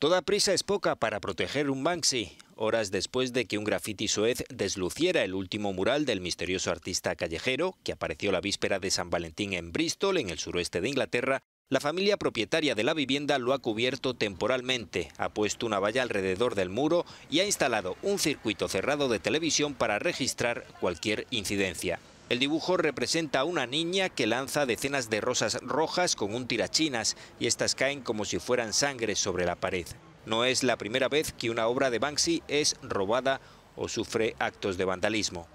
Toda prisa es poca para proteger un Banksy, horas después de que un grafiti suez desluciera el último mural del misterioso artista callejero que apareció la víspera de San Valentín en Bristol, en el suroeste de Inglaterra, la familia propietaria de la vivienda lo ha cubierto temporalmente, ha puesto una valla alrededor del muro y ha instalado un circuito cerrado de televisión para registrar cualquier incidencia. El dibujo representa a una niña que lanza decenas de rosas rojas con un tirachinas y estas caen como si fueran sangre sobre la pared. No es la primera vez que una obra de Banksy es robada o sufre actos de vandalismo.